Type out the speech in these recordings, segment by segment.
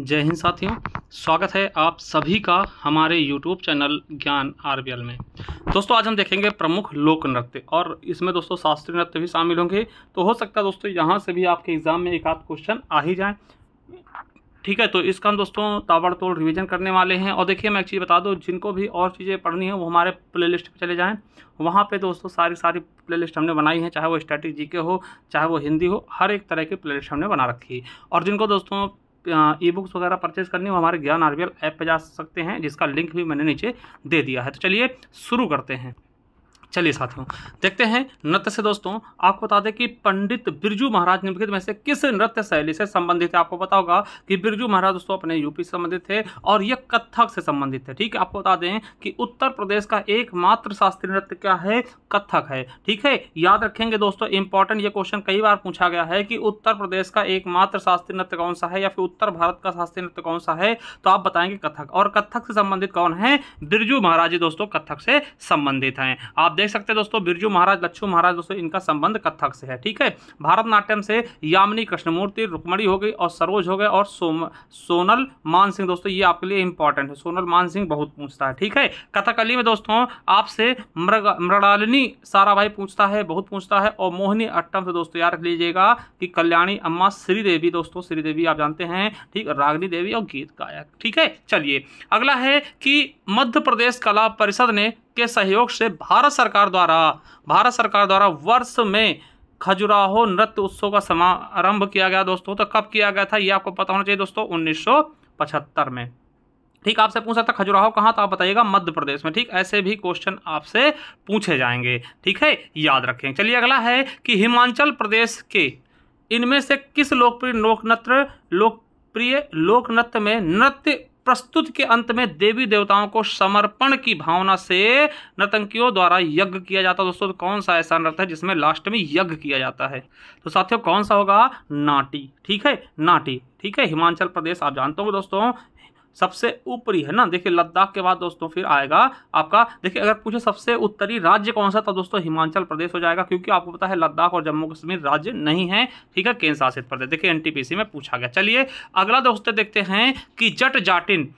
जय हिंद साथियों स्वागत है आप सभी का हमारे यूट्यूब चैनल ज्ञान आर में दोस्तों आज हम देखेंगे प्रमुख लोक नृत्य और इसमें दोस्तों शास्त्रीय नृत्य भी शामिल होंगे तो हो सकता है दोस्तों यहाँ से भी आपके एग्ज़ाम में एक आध क्वेश्चन आ ही जाए ठीक है तो इसका हम दोस्तों ताबड़तोड़ रिवीजन करने वाले हैं और देखिए मैं एक चीज़ बता दूँ जिनको भी और चीज़ें पढ़नी है वो हमारे प्लेलिस्ट पे चले जाएं वहाँ पे दोस्तों सारी सारी प्लेलिस्ट हमने बनाई है चाहे वो स्टैटिक जीके के हो चाहे वो हिंदी हो हर एक तरह की प्लेलिस्ट हमने बना रखी है और जिनको दोस्तों ई बुक्स वगैरह परचेज करनी हो हमारे ज्ञान आरबीएल ऐप पर जा सकते हैं जिसका लिंक भी मैंने नीचे दे दिया है तो चलिए शुरू करते हैं चलिए साथियों देखते हैं नृत्य से दोस्तों आपको बता दें कि पंडित बिरजू महाराज निम्नलिखित में से किस नृत्य शैली से संबंधित है आपको पता होगा कि बिरजू महाराज दोस्तों अपने यूपी से संबंधित थे और यह कथक से संबंधित है ठीक है आपको बता दें कि उत्तर प्रदेश का एकमात्र शास्त्रीय नृत्य क्या है कथक है ठीक है याद रखेंगे दोस्तों इंपॉर्टेंट ये क्वेश्चन कई बार पूछा गया है कि उत्तर प्रदेश का एकमात्र शास्त्रीय नृत्य कौन सा है या फिर उत्तर भारत का शास्त्रीय नृत्य कौन सा है तो आप बताएंगे कथक और कथक से संबंधित कौन है बिरजू महाराज दोस्तों कथक से संबंधित हैं आप देख सकते हैं दोस्तों बिरजू महाराज लक्ष्मू महाराज दोस्तों इनका संबंध कथक से है ठीक है भारतनाट्यम से यामिनी कृष्णमूर्ति रुक्मणी हो गई और सरोज हो गए और सोम सोनल मान सिंह दोस्तों ये आपके लिए इंपॉर्टेंट है सोनल मान सिंह बहुत पूछता है ठीक है कथकली में दोस्तों आपसे मृग मृणालिनी साराभाई पूछता है बहुत पूछता है और मोहिनी अट्टम से दोस्तों याद रख लीजिएगा कि कल्याणी अम्मा श्रीदेवी दोस्तों श्रीदेवी आप जानते हैं ठीक रागनी देवी और गीत गायक ठीक है चलिए अगला है कि मध्य प्रदेश कला परिषद ने के सहयोग से भारत सरकार द्वारा भारत सरकार द्वारा वर्ष में खजुराहो नृत्य उत्सव का समारंभ किया गया दोस्तों तो कब किया गया था ये आपको पता होना चाहिए दोस्तों उन्नीस में ठीक आपसे पूछ सकता खजुराहो कहाँ तो आप बताइएगा मध्य प्रदेश में ठीक ऐसे भी क्वेश्चन आपसे पूछे जाएंगे ठीक है याद रखें चलिए अगला है कि हिमाचल प्रदेश के इनमें से किस लोकप्रिय लोकनत्र लोकप्रिय लोक में नृत्य प्रस्तुत के अंत में देवी देवताओं को समर्पण की भावना से नर्तकियों द्वारा यज्ञ किया जाता है दोस्तों तो कौन सा ऐसा नृत्य है जिसमें लास्ट में यज्ञ किया जाता है तो साथियों कौन सा होगा नाटी ठीक है नाटी ठीक है हिमाचल प्रदेश आप जानते हो दोस्तों सबसे ऊपरी है ना देखिए लद्दाख के बाद दोस्तों फिर आएगा आपका देखिए अगर पूछे सबसे उत्तरी राज्य कौन सा तो दोस्तों हिमाचल प्रदेश हो जाएगा क्योंकि आपको पता है लद्दाख और जम्मू कश्मीर राज्य नहीं है ठीक है केंद्र शासित प्रदेश देखिए एनटीपीसी में पूछा गया चलिए अगला दोस्तों देखते हैं कि जट जाटिन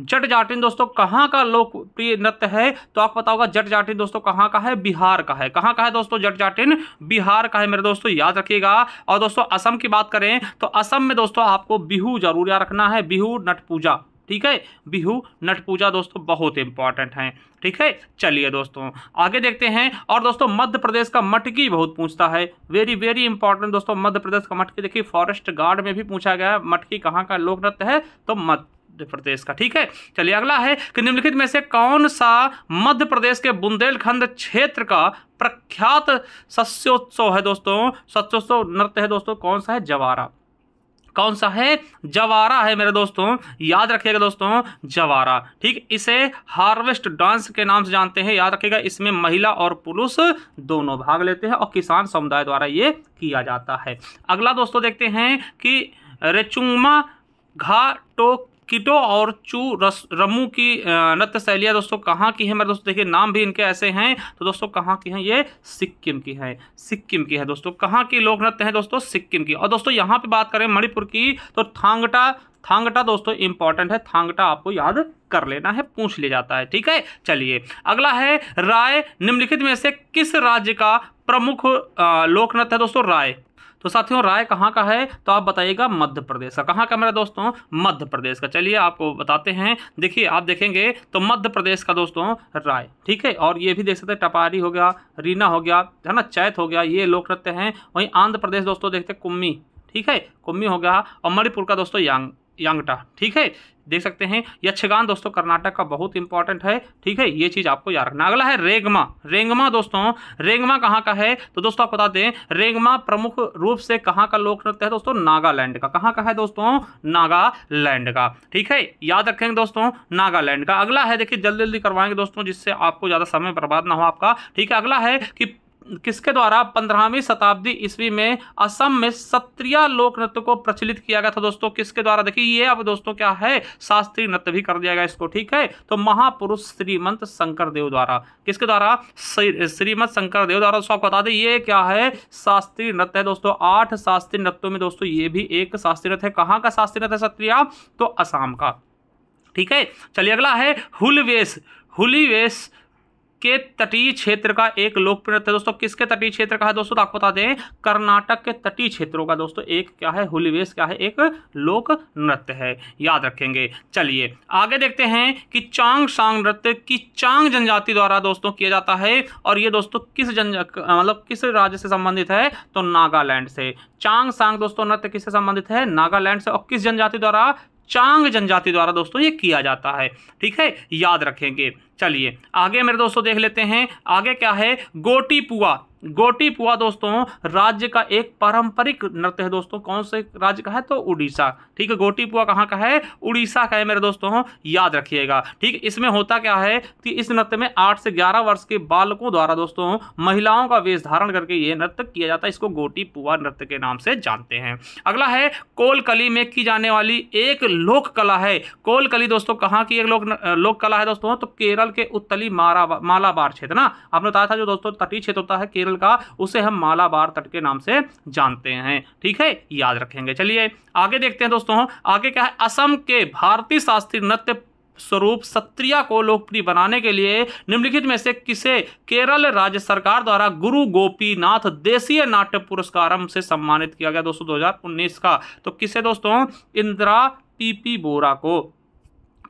जट जाटिन दोस्तों कहाँ का लोकप्रिय नृत्य है तो आपको पता होगा जट जाटिन दोस्तों कहाँ का है बिहार का है कहाँ का है दोस्तों जट जाटिन बिहार का है मेरे दोस्तों याद रखिएगा और दोस्तों असम की बात करें तो असम में दोस्तों आपको बिहू जरूर याद रखना है बिहू नट पूजा ठीक है बिहू नट पूजा दोस्तों बहुत इंपॉर्टेंट है ठीक है चलिए दोस्तों आगे देखते हैं और दोस्तों मध्य प्रदेश का मटकी बहुत पूछता है वेरी वेरी इंपॉर्टेंट दोस्तों मध्य प्रदेश का मटकी देखिए फॉरेस्ट गार्ड में भी पूछा गया है मटकी कहाँ का लोक नृत्य है तो मध्य मध्य प्रदेश का ठीक है चलिए अगला है कि निम्नलिखित में से कौन सा मध्य प्रदेश के बुंदेलखंड क्षेत्र का प्रख्यात सस्योत्सव है दोस्तों सस्योत्सव नृत्य है दोस्तों कौन सा है जवारा कौन सा है जवारा है मेरे दोस्तों याद रखिएगा दोस्तों जवारा ठीक इसे हार्वेस्ट डांस के नाम से जानते हैं याद रखिएगा इसमें महिला और पुरुष दोनों भाग लेते हैं और किसान समुदाय द्वारा ये किया जाता है अगला दोस्तों देखते हैं कि रेचुंगमा घाटो किटो और चू रस रमू की नृत्य शैलियाँ दोस्तों कहाँ की है मेरे दोस्तों देखिए नाम भी इनके ऐसे हैं तो दोस्तों कहाँ की हैं ये सिक्किम की है सिक्किम की है दोस्तों कहाँ की लोक नृत्य हैं दोस्तों सिक्किम की और दोस्तों यहाँ पे बात करें मणिपुर की तो थांगटा थांगटा दोस्तों इंपॉर्टेंट है थांगटा आपको याद कर लेना है पूछ ले जाता है ठीक है चलिए अगला है राय निम्नलिखित में से किस राज्य का प्रमुख लोक नृत्य है दोस्तों राय तो साथियों राय कहाँ का है तो आप बताइएगा मध्य प्रदेश का कहाँ का मेरा दोस्तों मध्य प्रदेश का चलिए आपको बताते हैं देखिए आप देखेंगे तो मध्य प्रदेश का दोस्तों राय ठीक है और ये भी देख सकते हैं टपारी हो गया रीना हो गया है ना चैत हो गया ये लोक नृत्य हैं वहीं आंध्र प्रदेश दोस्तों देखते कुम्मी ठीक है कुम्मी हो गया और मणिपुर का दोस्तों यांग यांगटा ठीक है देख सकते हैं यक्षगान दोस्तों कर्नाटक का बहुत इंपॉर्टेंट है ठीक है ये चीज़ आपको याद रखना अगला है रेगमा रेंगमा दोस्तों रेंगमा कहाँ का है तो दोस्तों आप बता दें रेगमा प्रमुख रूप से कहाँ का लोक नृत्य है दोस्तों नागालैंड का कहाँ का है दोस्तों नागालैंड का ठीक है याद रखेंगे दोस्तों नागालैंड का अगला है देखिए जल्दी जल्दी करवाएंगे दोस्तों जिससे आपको ज़्यादा समय बर्बाद ना हो आपका ठीक है अगला है कि किसके द्वारा पंद्रहवीं शताब्दी ईस्वी में असम में सत्रिय लोक नृत्य को प्रचलित किया गया था दोस्तों किसके द्वारा देखिए ये अब दोस्तों क्या है शास्त्रीय नृत्य भी कर दिया गया इसको ठीक है तो महापुरुष श्रीमंत शंकर देव द्वारा किसके द्वारा श्रीमंत शंकर देव द्वारा आपको बता दें ये क्या है शास्त्रीय नृत्य है दोस्तों आठ शास्त्रीय नृत्यों में दोस्तों ये भी एक शास्त्रीय नृत्य है कहाँ का शास्त्रीय नृत्य है सत्रिय तो असम का ठीक है चलिए अगला है हुलवेश हुलीवेश के तटीय क्षेत्र का एक लोकप्रिय नृत्य दोस्तों किसके तटीय क्षेत्र का है दोस्तों तो आपको बता दें कर्नाटक के तटीय क्षेत्रों का दोस्तों एक क्या है हुलिवेश क्या है एक लोक नृत्य है याद रखेंगे चलिए आगे देखते हैं कि चांग सांग नृत्य की चांग जनजाति द्वारा दोस्तों किया जाता है और ये दोस्तों किस जन मतलब किस राज्य से संबंधित है तो नागालैंड से चांग सांग दोस्तों नृत्य किससे संबंधित है नागालैंड से और किस जनजाति द्वारा चांग जनजाति द्वारा दोस्तों ये किया जाता है ठीक है याद रखेंगे चलिए आगे मेरे दोस्तों देख लेते हैं आगे क्या है गोटीपुआ गोटी पुआ दोस्तों राज्य का एक पारंपरिक नृत्य है दोस्तों कौन से राज्य का है तो उड़ीसा ठीक है गोटी पुआ कहाँ का है उड़ीसा का है मेरे दोस्तों याद रखिएगा ठीक इसमें होता क्या है कि इस नृत्य में आठ से ग्यारह वर्ष के बालकों द्वारा दोस्तों महिलाओं का वेश धारण करके ये नृत्य किया जाता है इसको गोटी पुआ नृत्य के नाम से जानते हैं अगला है कोलकली में की जाने वाली एक लोक कला है कोलकली दोस्तों कहाँ की एक लोक लोक कला है दोस्तों तो केरल के उत्तली मालाबार क्षेत्र ना आपने बताया था जो दोस्तों तटीय क्षेत्र होता है केरल केरल का उसे हम मालाबार तट के नाम से जानते हैं ठीक है याद रखेंगे चलिए आगे देखते हैं दोस्तों आगे क्या है असम के भारतीय शास्त्रीय नृत्य स्वरूप सत्रिया को लोकप्रिय बनाने के लिए निम्नलिखित में से किसे केरल राज्य सरकार द्वारा गुरु गोपीनाथ देशीय नाट्य पुरस्कार से सम्मानित किया गया दोस्तों 2019 का तो किसे दोस्तों इंदिरा पीपी बोरा को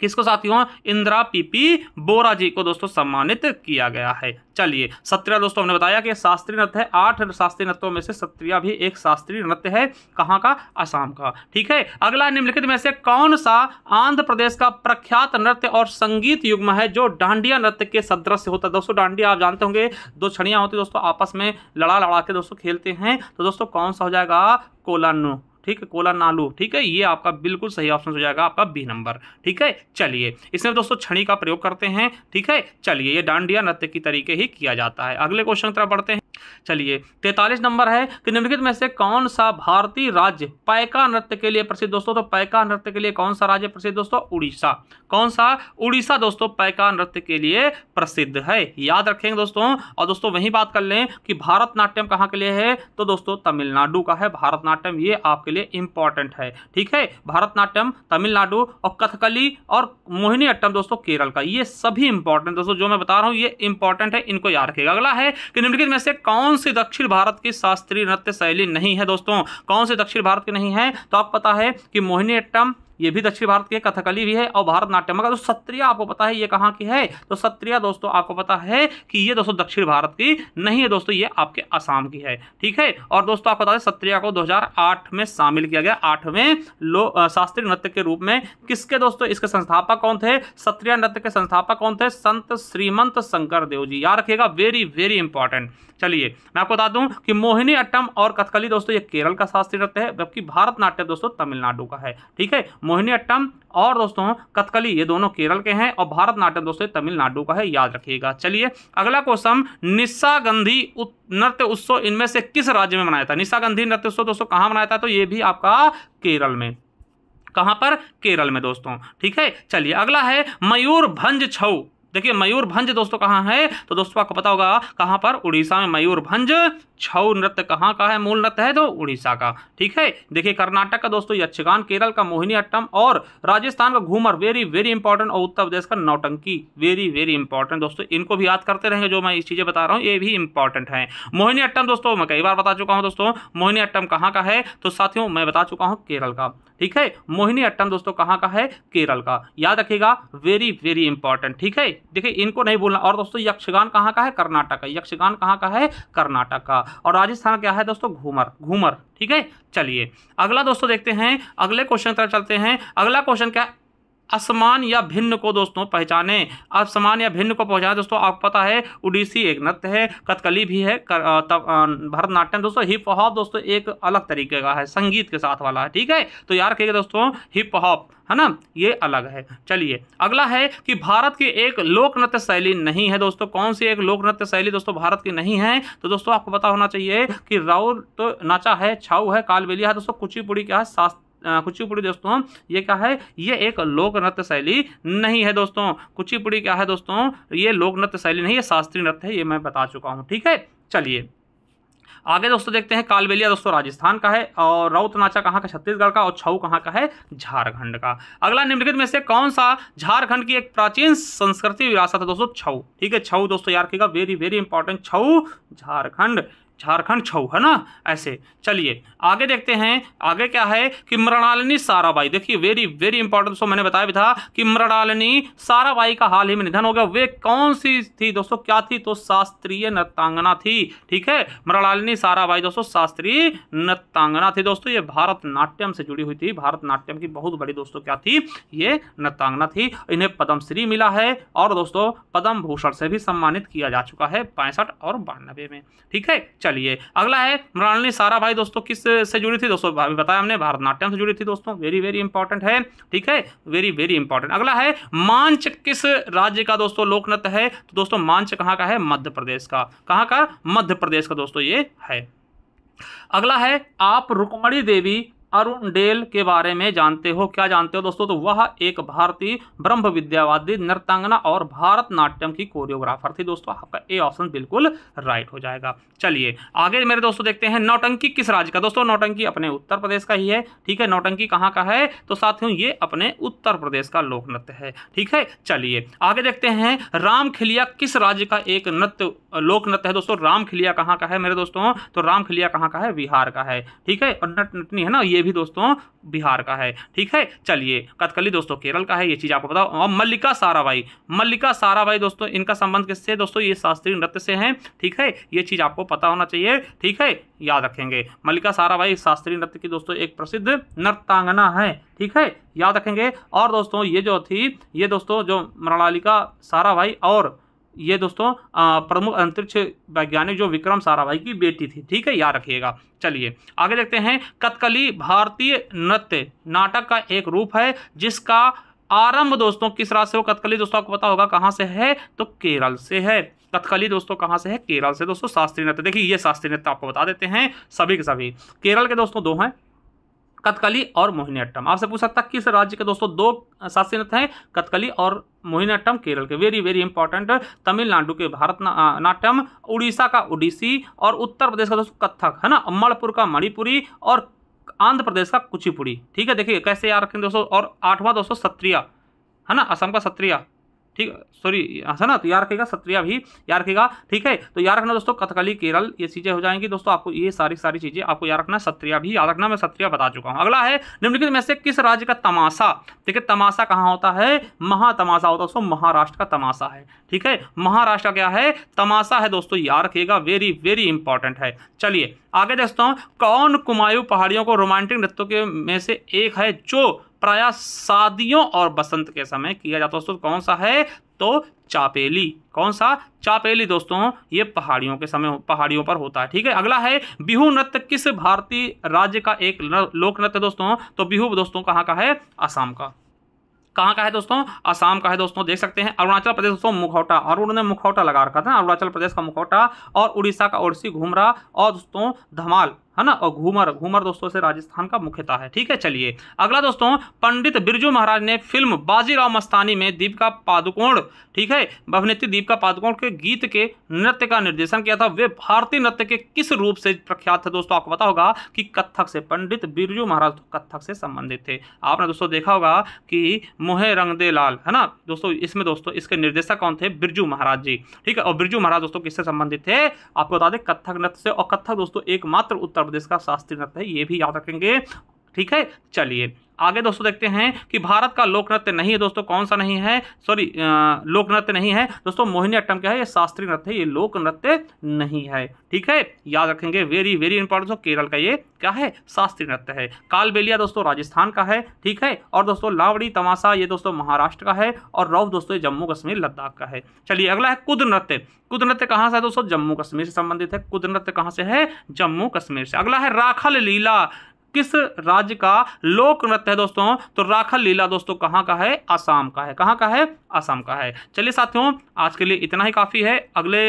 किसको हुआ इंदिरा पीपी बोरा जी को दोस्तों सम्मानित किया गया है चलिए सत्रिया दोस्तों हमने बताया कि शास्त्रीय नृत्य है आठ शास्त्रीय नृत्यों में से सत्रिया भी एक शास्त्रीय नृत्य है कहाँ का असम का ठीक है अगला निम्नलिखित में से कौन सा आंध्र प्रदेश का प्रख्यात नृत्य और संगीत युग्म है जो डांडिया नृत्य के सदृश होता है दोस्तों डांडिया आप जानते होंगे दो छड़ियाँ होती दोस्तों आपस में लड़ा लड़ा के दोस्तों खेलते हैं तो दोस्तों कौन सा हो जाएगा कोलानू ठीक है कोला नालू ठीक है ये आपका बिल्कुल सही ऑप्शन हो जाएगा आपका बी नंबर ठीक है चलिए इसमें दोस्तों छड़ी का प्रयोग करते हैं ठीक है चलिए ये डांडिया नृत्य की तरीके ही किया जाता है अगले क्वेश्चन तरफ बढ़ते हैं चलिए तैतालीस नंबर है कि निम्नलिखित में से कौन सा भारतीय राज्य पैका नृत्य के लिए प्रसिद्ध दोस्तों तो पैका नृत्य के लिए कौन सा राज्य प्रसिद्ध दोस्तों उड़ीसा कौन सा उड़ीसा दोस्तों पैका नृत्य के लिए प्रसिद्ध है याद रखेंगे दोस्तों और दोस्तों वही बात कर लें कि भारतनाट्यम कहाँ के लिए है तो दोस्तों तमिलनाडु का है भारतनाट्यम ये आपके लिए इंपॉर्टेंट है ठीक है भारतनाट्यम तमिलनाडु और कथकली और मोहिनी अट्टम दोस्तों केरल का ये सभी इंपॉर्टेंट दोस्तों जो मैं बता रहा हूँ ये इंपॉर्टेंट है इनको याद रखेगा अगला है कि निम्नलिखित में से कौन से दक्षिण भारत की शास्त्रीय नृत्य शैली नहीं है दोस्तों कौन से दक्षिण भारत की नहीं है तो आप पता है कि मोहिनीअट्टम ये भी दक्षिण भारत के कथकली भी है और भारत नाट्यम का जो सत्रिया आपको पता है ये कहाँ की है तो सत्रिया दोस्तों आपको पता है कि ये दोस्तों दक्षिण भारत की नहीं है दोस्तों ये आपके आसाम की है ठीक है और दोस्तों आपको बता दें सत्रिया को 2008 में शामिल किया गया आठवें लो शास्त्रीय नृत्य के रूप में किसके दोस्तों इसके संस्थापक कौन थे सत्रिया नृत्य के संस्थापक कौन थे संत श्रीमंत शंकर देव जी याद रखिएगा वेरी वेरी इंपॉर्टेंट चलिए मैं आपको बता दूं कि मोहिनी अट्टम और कथकली दोस्तों ये केरल का शास्त्रीय नृत्य है जबकि भारतनाट्यम दोस्तों तमिलनाडु का है ठीक है मोहिनीअट्टम और दोस्तों कथकली ये दोनों केरल के हैं और भारतनाट्यम दोस्तों तमिलनाडु का है याद रखिएगा चलिए अगला क्वेश्चन निशा गंधी नृत्य उत्सव इनमें से किस राज्य में मनाया था निशा गंधी नृत्य उत्सव दोस्तों कहाँ मनाया था तो ये भी आपका केरल में कहाँ पर केरल में दोस्तों ठीक है चलिए अगला है मयूर भंज छऊ देखिए मयूरभंज दोस्तों कहाँ है तो दोस्तों आपको पता होगा कहाँ पर उड़ीसा में मयूरभंज छऊ नृत्य कहाँ का है मूल नृत्य है तो उड़ीसा का ठीक है देखिए कर्नाटक का दोस्तों यक्षगान केरल का मोहिनी अट्टम और राजस्थान का घूमर वेरी वेरी इंपॉर्टेंट और उत्तर प्रदेश का नौटंकी वेरी वेरी इंपॉर्टेंट दोस्तों इनको भी याद करते रहेंगे जो मैं इस चीज़ें बता रहा हूँ ये भी इंपॉर्टेंट है मोहिनी अट्टम दोस्तों मैं कई बार बता चुका हूँ दोस्तों मोहिनी अट्टम कहाँ का है तो साथियों मैं बता चुका हूँ केरल का ठीक है मोहिनी अट्टम दोस्तों कहाँ का है केरल का याद रखेगा वेरी वेरी इंपॉर्टेंट ठीक है देखिए इनको नहीं बोलना और दोस्तों यक्षगान कहाँ का है कर्नाटक का यक्षगान कहाँ का है कर्नाटक का और राजस्थान क्या है दोस्तों घूमर घूमर ठीक है चलिए अगला दोस्तों देखते हैं अगले क्वेश्चन तरफ चलते हैं अगला क्वेश्चन क्या असमान या भिन्न को दोस्तों पहचाने असमान या भिन्न को पहचाने दोस्तों आपको पता है उड़ीसी एक नृत्य है कथकली भी है भरतनाट्यम दोस्तों हिप हॉप दोस्तों एक अलग तरीके का है संगीत के साथ वाला है ठीक है तो यार कहिए दोस्तों हिप हॉप है ना ये अलग है चलिए अगला है कि भारत की एक लोक नृत्य शैली नहीं है दोस्तों कौन सी एक लोक नृत्य शैली दोस्तों भारत की नहीं है तो दोस्तों आपको पता होना चाहिए कि राउर तो नाचा है छाऊ है कालबेलिया है दोस्तों कुचिपुड़ी क्या है शास्त्र कुचिपुड़ी दोस्तों ये क्या है ये एक लोक नृत्य शैली नहीं है दोस्तों कुचिपुड़ी क्या है दोस्तों ये लोक नृत्य शैली नहीं है शास्त्रीय नृत्य है ये मैं बता चुका हूँ ठीक है चलिए आगे दोस्तों देखते हैं कालबेलिया दोस्तों राजस्थान का है और राउत नाचा कहाँ का छत्तीसगढ़ का और छऊ कहाँ का है झारखंड का अगला निम्नलिखित में से कौन सा झारखंड की एक प्राचीन संस्कृति विरासत है दोस्तों छऊ ठीक है छऊ दोस्तों यार कहेगा very very important Chhau Jharkhand Jharkhand Chhau है ना ऐसे चलिए आगे देखते हैं आगे क्या है कि मृणालिनी साराबाई देखिए वेरी वेरी इंपॉर्टेंट सो मैंने बताया भी था कि मृणालिनी साराबाई का हाल ही में निधन हो गया वे कौन सी थी दोस्तों क्या थी तो शास्त्रीय नृत्यांगना थी ठीक है मृणालिनी साराबाई दोस्तों शास्त्रीय नृत्यांगना थी दोस्तों ये भारतनाट्यम से जुड़ी हुई थी भारतनाट्यम की बहुत बड़ी दोस्तों क्या थी ये नृत्यांगना थी इन्हें पद्मश्री मिला है और दोस्तों पद्म भूषण से भी सम्मानित किया जा चुका है पैंसठ और बानबे में ठीक है चलिए अगला है मृणाली सारा भाई दोस्तों किस से जुड़ी थी दोस्तों अभी बताया हमने भारतनाट्यम से जुड़ी थी दोस्तों वेरी वेरी इंपॉर्टेंट है ठीक है वेरी वेरी इंपॉर्टेंट अगला है मांच किस राज्य का दोस्तों लोक नृत्य है तो दोस्तों मांच कहाँ का है मध्य प्रदेश का कहाँ का मध्य प्रदेश का दोस्तों ये है अगला है आप रुक्मणी देवी अरुण डेल के बारे में जानते हो क्या जानते हो दोस्तों तो वह एक भारतीय ब्रह्म विद्यावादी नृतांगना और भारतनाट्यम की कोरियोग्राफर थी दोस्तों आपका ए ऑप्शन बिल्कुल राइट हो जाएगा चलिए आगे मेरे दोस्तों देखते हैं नौटंकी किस राज्य का दोस्तों नौटंकी अपने उत्तर प्रदेश का ही है ठीक है नौटंकी कहाँ का है तो साथियों ये अपने उत्तर प्रदेश का लोक नृत्य है ठीक है चलिए आगे देखते हैं रामखिलिया किस राज्य का एक नृत्य लोक नृत्य है दोस्तों रामखिलिया कहाँ का है मेरे दोस्तों तो रामखिलिया कहाँ का है बिहार का है ठीक है और नटनी है ना ये ये भी दोस्तों बिहार का है ठीक है चलिए कथकली दोस्तों केरल का है ये चीज़ आपको बताओ और मल्लिका साराबाई मल्लिका साराबाई दोस्तों इनका संबंध किससे दोस्तों ये शास्त्रीय नृत्य से हैं ठीक है ये चीज़ आपको पता होना चाहिए ठीक है याद रखेंगे मल्लिका साराबाई शास्त्रीय नृत्य की दोस्तों एक प्रसिद्ध नृत्यांगना है ठीक है याद रखेंगे और दोस्तों ये जो थी ये दोस्तों जो मृणालिका साराबाई और ये दोस्तों प्रमुख अंतरिक्ष वैज्ञानिक जो विक्रम साराभाई की बेटी थी ठीक है याद रखिएगा चलिए आगे देखते हैं कथकली भारतीय नृत्य नाटक का एक रूप है जिसका आरंभ दोस्तों किस राज्य से वो कथकली दोस्तों आपको पता होगा कहाँ से है तो केरल से है कथकली दोस्तों कहाँ से है केरल से दोस्तों शास्त्रीय नृत्य देखिए ये शास्त्रीय नृत्य आपको बता देते हैं सभी के सभी केरल के दोस्तों दो हैं कथकली और मोहिनीअट्टम आपसे पूछ सकता है किस राज्य के दोस्तों दो शास्त्रीय नृत्य हैं कथकली और मोहिनीअट्टम केरल के वेरी वेरी इंपॉर्टेंट तमिलनाडु के भारत ना, नाट्यम उड़ीसा का उड़ीसी और उत्तर प्रदेश का दोस्तों कथक है ना मणिपुर का मणिपुरी और आंध्र प्रदेश का कुचिपुड़ी ठीक है देखिए कैसे याद रखेंगे दोस्तों और आठवां दोस्तों सत्रिया है ना असम का सत्रिया ठीक सॉरी है ना तो यार रखेगा सत्रिया भी यार रखेगा ठीक है तो यार रखना दोस्तों कथकली केरल ये चीज़ें हो जाएंगी दोस्तों आपको ये सारी सारी चीज़ें आपको याद रखना सत्रिया भी याद रखना मैं सत्रिया बता चुका हूँ अगला है निम्नलिखित में से किस राज्य का तमाशा ठीक तमाशा कहाँ होता है महातमाशा होता है दोस्तों महाराष्ट्र का तमाशा है ठीक है महाराष्ट्र क्या है तमाशा है दोस्तों याद रखेगा वेरी वेरी इंपॉर्टेंट है चलिए आगे दोस्तों कौन कुमायूं पहाड़ियों को रोमांटिक नृत्यों के में से एक है जो प्रायः शादियों और बसंत के समय किया जाता है दोस्तों कौन सा है तो चापेली कौन सा चापेली दोस्तों ये पहाड़ियों के समय पहाड़ियों पर होता है ठीक है अगला है बिहू नृत्य किस भारतीय राज्य का एक लोक नृत्य दोस्तों तो बिहू दोस्तों कहाँ का है आसाम का कहाँ का है दोस्तों आसाम का है दोस्तों देख सकते हैं अरुणाचल प्रदेश दोस्तों मुखौटा और उन्होंने मुखौटा लगा रखा था अरुणाचल प्रदेश का मुखौटा और उड़ीसा का ओडिसी घूमरा और दोस्तों धमाल है ना और घूमर घूमर दोस्तों से राजस्थान का मुख्यता है ठीक है चलिए अगला दोस्तों पंडित बिरजू महाराज ने फिल्म बाजीराव मस्तानी में दीपिका पादुकोण ठीक है अभिनेत्री दीपिका पादुकोण के गीत के नृत्य का निर्देशन किया था वे भारतीय नृत्य के किस रूप से प्रख्यात थे दोस्तों आपको पता होगा कि कथक से पंडित बिरजू महाराज तो कथक से संबंधित थे आपने दोस्तों देखा होगा कि मोहे रंगदे लाल है ना दोस्तों इसमें दोस्तों इसके निर्देशक कौन थे बिरजू महाराज जी ठीक है और बिरजू महाराज दोस्तों किससे संबंधित थे आपको बता दें कथक नृत्य से और कथक दोस्तों एकमात्र उत्तर प्रदेश का शास्त्रीय नृत्य है ये भी याद रखेंगे ठीक है चलिए आगे दोस्तों देखते हैं कि भारत का लोक नृत्य नहीं है दोस्तों कौन सा नहीं है सॉरी लोक नृत्य नहीं है दोस्तों मोहिनी अट्टम क्या है ये शास्त्रीय नृत्य है ये लोक नृत्य नहीं है ठीक है याद रखेंगे वेरी वेरी इंपॉर्टेंट दोस्तों केरल का ये क्या है शास्त्रीय नृत्य है कालबेलिया दोस्तों राजस्थान का है ठीक है और दोस्तों लावड़ी तमाशा ये दोस्तों महाराष्ट्र का है और रौफ दोस्तों जम्मू कश्मीर लद्दाख का है चलिए अगला है कुद नृत्य कुद नृत्य कहाँ से है दोस्तों जम्मू कश्मीर से संबंधित है कुद नृत्य कहाँ से है जम्मू कश्मीर से अगला है राखल लीला किस राज्य का लोक नृत्य है दोस्तों तो राखल लीला दोस्तों कहाँ का है आसाम का है कहाँ का है आसाम का है चलिए साथियों आज के लिए इतना ही काफ़ी है अगले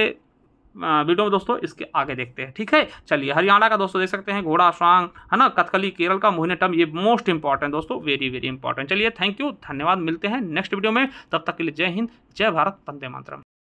वीडियो में दोस्तों इसके आगे देखते हैं ठीक है चलिए हरियाणा का दोस्तों देख सकते हैं घोड़ा श्रांग है ना कथकली केरल का मोहिनीटम ये मोस्ट इंपॉर्टेंट दोस्तों वेरी वेरी इंपॉर्टेंट चलिए थैंक यू धन्यवाद मिलते हैं नेक्स्ट वीडियो में तब तक के लिए जय हिंद जय भारत वंदे मातरम